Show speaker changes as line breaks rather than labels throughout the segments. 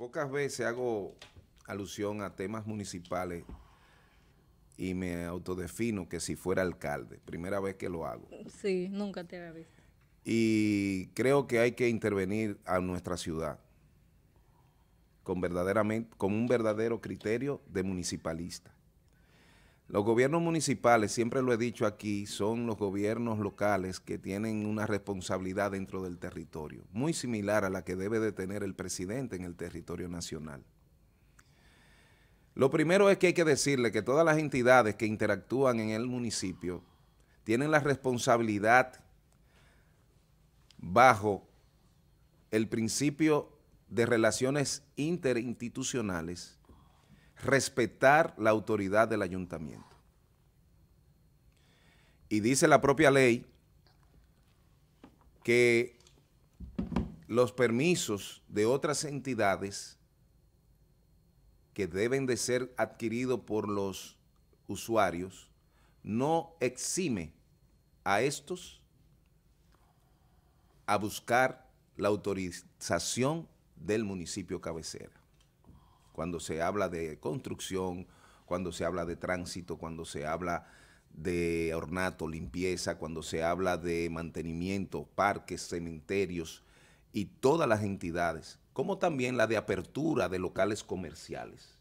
Pocas veces hago alusión a temas municipales y me autodefino que si fuera alcalde, primera vez que lo hago. Sí, nunca te había visto. Y creo que hay que intervenir a nuestra ciudad con verdaderamente con un verdadero criterio de municipalista. Los gobiernos municipales, siempre lo he dicho aquí, son los gobiernos locales que tienen una responsabilidad dentro del territorio, muy similar a la que debe de tener el presidente en el territorio nacional. Lo primero es que hay que decirle que todas las entidades que interactúan en el municipio tienen la responsabilidad bajo el principio de relaciones interinstitucionales respetar la autoridad del ayuntamiento. Y dice la propia ley que los permisos de otras entidades que deben de ser adquiridos por los usuarios no exime a estos a buscar la autorización del municipio cabecera cuando se habla de construcción, cuando se habla de tránsito, cuando se habla de ornato, limpieza, cuando se habla de mantenimiento, parques, cementerios y todas las entidades, como también la de apertura de locales comerciales.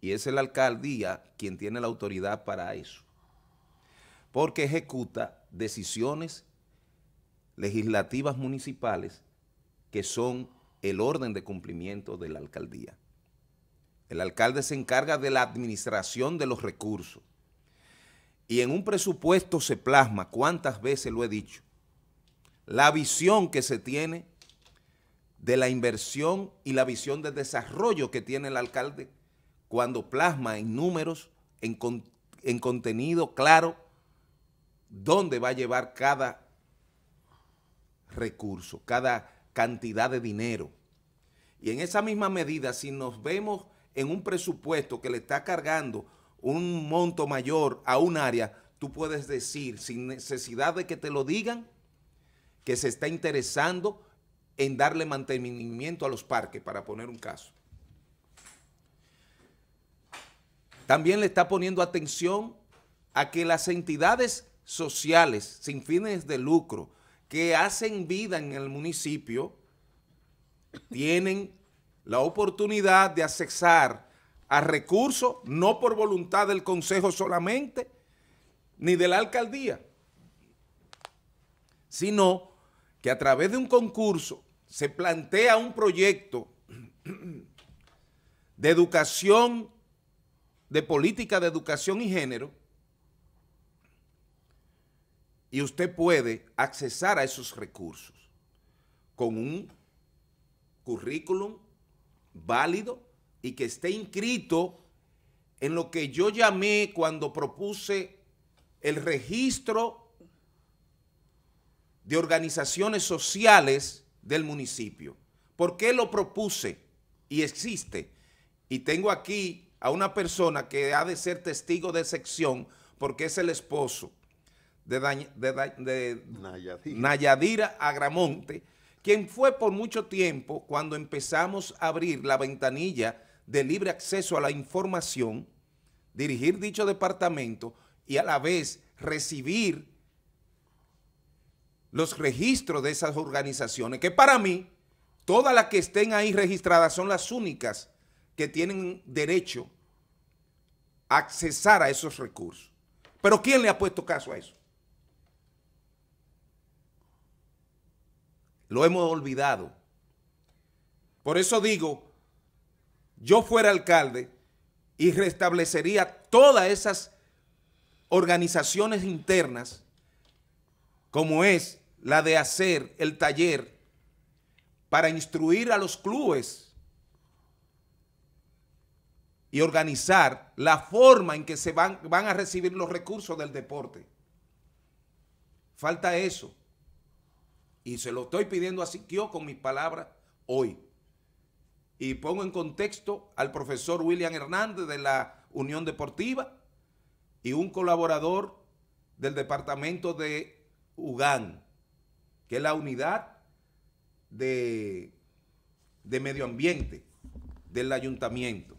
Y es el alcaldía quien tiene la autoridad para eso, porque ejecuta decisiones legislativas municipales que son el orden de cumplimiento de la alcaldía. El alcalde se encarga de la administración de los recursos. Y en un presupuesto se plasma, cuántas veces lo he dicho, la visión que se tiene de la inversión y la visión de desarrollo que tiene el alcalde cuando plasma en números, en, en contenido claro, dónde va a llevar cada recurso, cada cantidad de dinero. Y en esa misma medida, si nos vemos en un presupuesto que le está cargando un monto mayor a un área, tú puedes decir sin necesidad de que te lo digan que se está interesando en darle mantenimiento a los parques, para poner un caso. También le está poniendo atención a que las entidades sociales sin fines de lucro que hacen vida en el municipio tienen la oportunidad de accesar a recursos, no por voluntad del Consejo solamente, ni de la alcaldía, sino que a través de un concurso se plantea un proyecto de educación, de política de educación y género, y usted puede accesar a esos recursos con un currículum válido y que esté inscrito en lo que yo llamé cuando propuse el registro de organizaciones sociales del municipio. ¿Por qué lo propuse? Y existe. Y tengo aquí a una persona que ha de ser testigo de sección porque es el esposo de, Nayadira Agramonte, quien fue por mucho tiempo cuando empezamos a abrir la ventanilla de libre acceso a la información, dirigir dicho departamento y a la vez recibir los registros de esas organizaciones, que para mí, todas las que estén ahí registradas son las únicas que tienen derecho a accesar a esos recursos. Pero ¿quién le ha puesto caso a eso? Lo hemos olvidado. Por eso digo, yo fuera alcalde y restablecería todas esas organizaciones internas, como es la de hacer el taller para instruir a los clubes y organizar la forma en que se van, van a recibir los recursos del deporte. Falta eso. Y se lo estoy pidiendo que yo con mis palabras hoy. Y pongo en contexto al profesor William Hernández de la Unión Deportiva y un colaborador del departamento de UGAN, que es la unidad de, de medio ambiente del ayuntamiento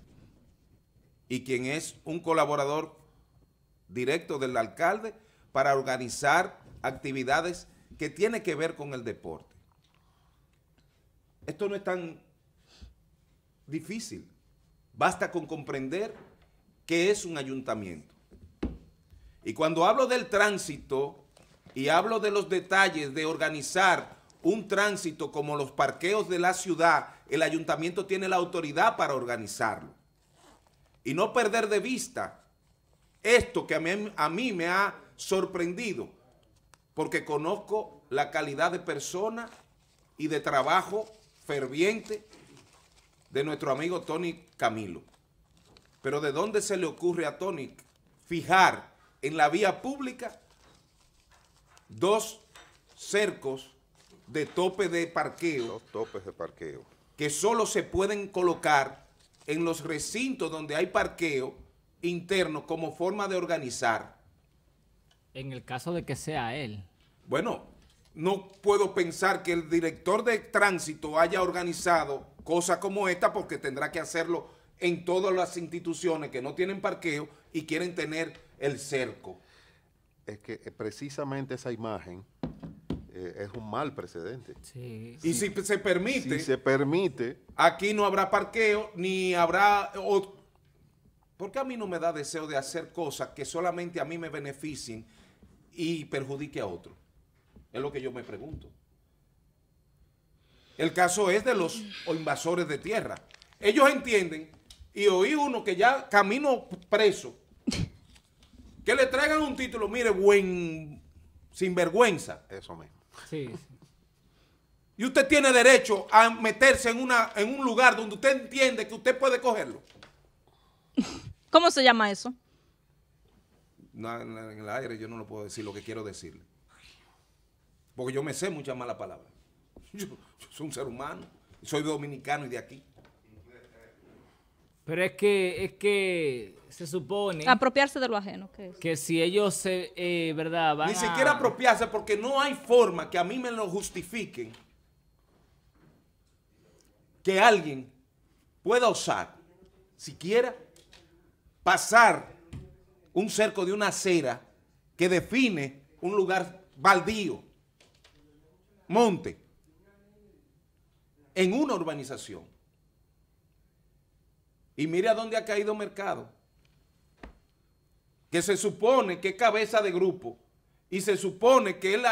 y quien es un colaborador directo del alcalde para organizar actividades que tiene que ver con el deporte. Esto no es tan difícil. Basta con comprender qué es un ayuntamiento. Y cuando hablo del tránsito y hablo de los detalles de organizar un tránsito como los parqueos de la ciudad, el ayuntamiento tiene la autoridad para organizarlo. Y no perder de vista esto que a mí me ha sorprendido porque conozco la calidad de persona y de trabajo ferviente de nuestro amigo Tony Camilo. Pero ¿de dónde se le ocurre a Tony fijar en la vía pública dos cercos de tope de parqueo? Dos topes de parqueo. Que solo se pueden colocar en los recintos donde hay parqueo interno como forma de organizar en el caso de que sea él. Bueno, no puedo pensar que el director de tránsito haya organizado cosas como esta porque tendrá que hacerlo en todas las instituciones que no tienen parqueo y quieren tener el cerco. Es que eh, precisamente esa imagen eh, es un mal precedente. Sí, y si se permite... Si se permite... Aquí no habrá parqueo ni habrá... ¿Por qué a mí no me da deseo de hacer cosas que solamente a mí me beneficien y perjudique a otro. Es lo que yo me pregunto. El caso es de los invasores de tierra. Ellos entienden, y oí uno que ya camino preso, que le traigan un título, mire, buen sinvergüenza. Eso mismo. Sí, Y usted tiene derecho a meterse en, una, en un lugar donde usted entiende que usted puede cogerlo. ¿Cómo se llama eso? no, en el aire yo no lo puedo decir lo que quiero decirle. Porque yo me sé muchas malas palabras. Yo, soy un ser humano, soy dominicano y de aquí. Pero es que, es que se supone... Apropiarse de lo ajeno, ¿qué es? Que si ellos, se, eh, ¿verdad? Ni siquiera apropiarse porque no hay forma que a mí me lo justifiquen que alguien pueda usar, siquiera, pasar un cerco de una acera que define un lugar baldío, monte, en una urbanización. Y mire a dónde ha caído mercado, que se supone que es cabeza de grupo y se supone que él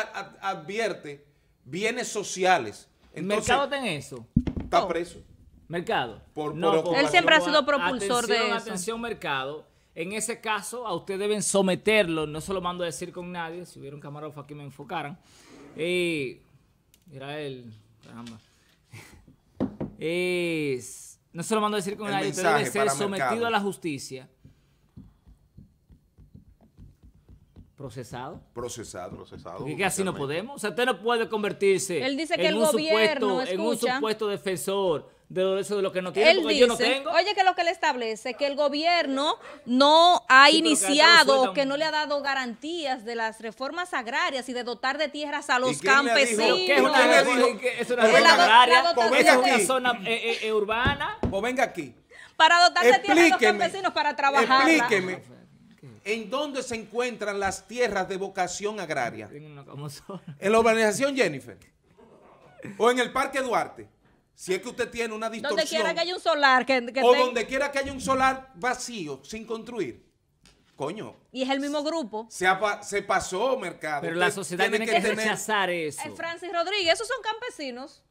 advierte bienes sociales. Entonces, ¿Mercado está en eso? Está preso. ¿Mercado? Por, no, él siempre ha sido propulsor de Atención, mercado en ese caso, a usted deben someterlo, no se lo mando a decir con nadie, si hubiera un camarógrafo aquí me enfocaran. Eh, era él, no se lo mando a decir con nadie, usted debe ser sometido a la justicia. Procesado. Procesado. Procesado. Y que así no podemos. O sea, usted no puede convertirse en un supuesto defensor de eso de lo que no tiene, Oye, que lo que le establece que el gobierno no ha iniciado, que, no le ha dado garantías de las reformas agrarias y de dotar de tierras a los campesinos. es una, agraria? Pues es una zona eh, eh, eh, urbana. o pues venga aquí. Para dotar de tierras a los campesinos para trabajar. Explíqueme. ¿En dónde se encuentran las tierras de vocación agraria? En la urbanización Jennifer. ¿O en el Parque Duarte? Si es que usted tiene una distorsión. que haya un solar. o donde quiera que haya un solar vacío, sin construir. Coño. Y es el mismo grupo. Se, se pasó, mercado. Pero la sociedad tiene, que, rechazar eso. Eh, eso. Francis Rodríguez, esos son campesinos.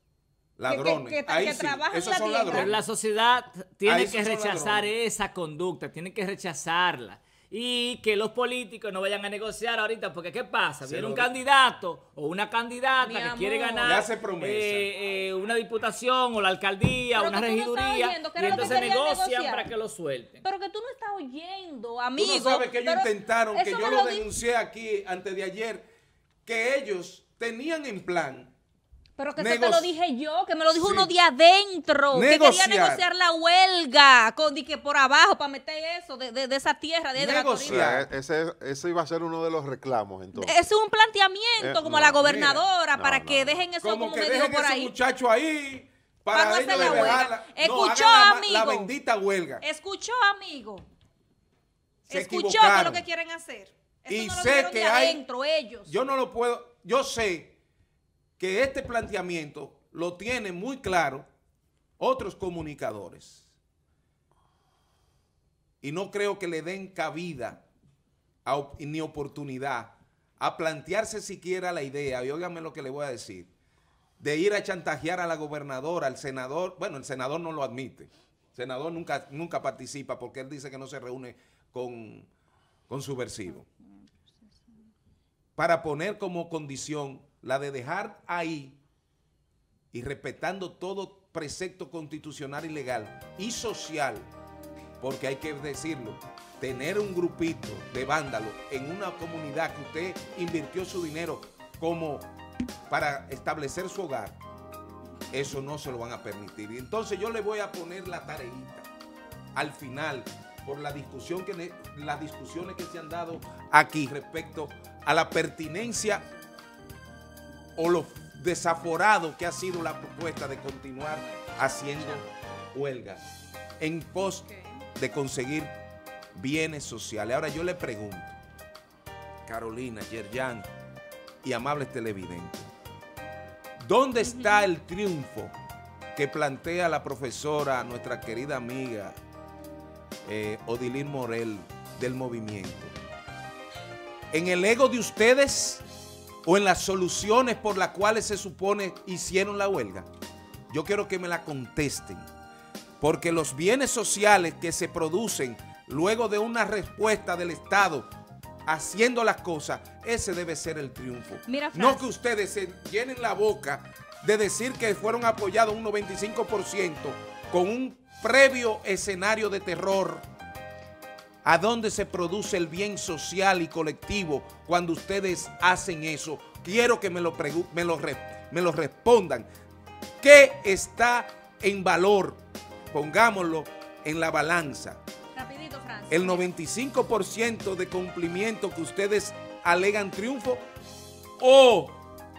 Ladrones. Que, trabajan la son Pero la sociedad tiene que rechazar esa conducta, tiene que rechazarla y que los políticos no vayan a negociar ahorita, porque ¿qué pasa? Viene un candidato o una candidata que quiere ganar eh, eh, una diputación o la alcaldía, o una regiduría, y entonces negocian para que lo suelten. Pero que tú no estás oyendo, amigo. Tú no sabes que ellos intentaron, que yo lo denuncié aquí antes de ayer, que ellos tenían en plan pero que eso te lo dije yo, que me lo dijo uno de adentro, que quería negociar la huelga que por abajo para meter eso de, esa tierra de, negociar. de la ese, ese, iba a ser uno de los reclamos entonces. Es un planteamiento eh, como a la gobernadora para que dejen eso como, que me dijo por ahí. muchacho ahí para, para hacer la huelga. La, escuchó, amigo. La, la bendita huelga. Escuchó, amigo.
Se escuchó que lo que
quieren hacer. Eso y sé lo que hay ellos. Yo no lo puedo, yo sé que este planteamiento lo tienen muy claro otros comunicadores. Y no creo que le den cabida ni oportunidad a plantearse siquiera la idea, y óigame lo que le voy a decir, de ir a chantajear a la gobernadora, al senador, bueno, el senador no lo admite, el senador nunca, nunca participa porque él dice que no se reúne con, con subversivo, para poner como condición la de dejar ahí y respetando todo precepto constitucional y legal y social, porque hay que decirlo, tener un grupito de vándalos en una comunidad que usted invirtió su dinero como para establecer su hogar, eso no se lo van a permitir. Y entonces yo le voy a poner la tareita al final por la discusión que, las discusiones que se han dado aquí respecto a la pertinencia o lo desaforado que ha sido la propuesta de continuar haciendo huelgas en pos de conseguir bienes sociales. Ahora yo le pregunto, Carolina, Yerjan y amables televidentes, ¿dónde está el triunfo que plantea la profesora, nuestra querida amiga eh, Odilín Morel del movimiento? ¿En el ego de ustedes? o en las soluciones por las cuales se supone hicieron la huelga? Yo quiero que me la contesten, porque los bienes sociales que se producen luego de una respuesta del Estado haciendo las cosas, ese debe ser el triunfo. no que ustedes se llenen la boca de decir que fueron apoyados un 95% con un previo escenario de terror ¿A dónde se produce el bien social y colectivo cuando ustedes hacen eso? Quiero que me lo, me respondan. ¿Qué está en valor? Pongámoslo en la balanza. Rapidito, Francis. El 95% de cumplimiento que ustedes alegan triunfo o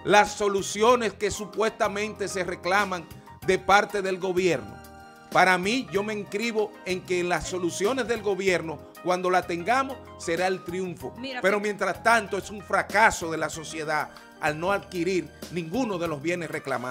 las soluciones que supuestamente se reclaman de parte del gobierno. Para mí, yo me inscribo en que las soluciones del gobierno cuando la tengamos, será el triunfo. Pero mientras tanto, es un fracaso de la sociedad al no adquirir ninguno de los bienes reclamados.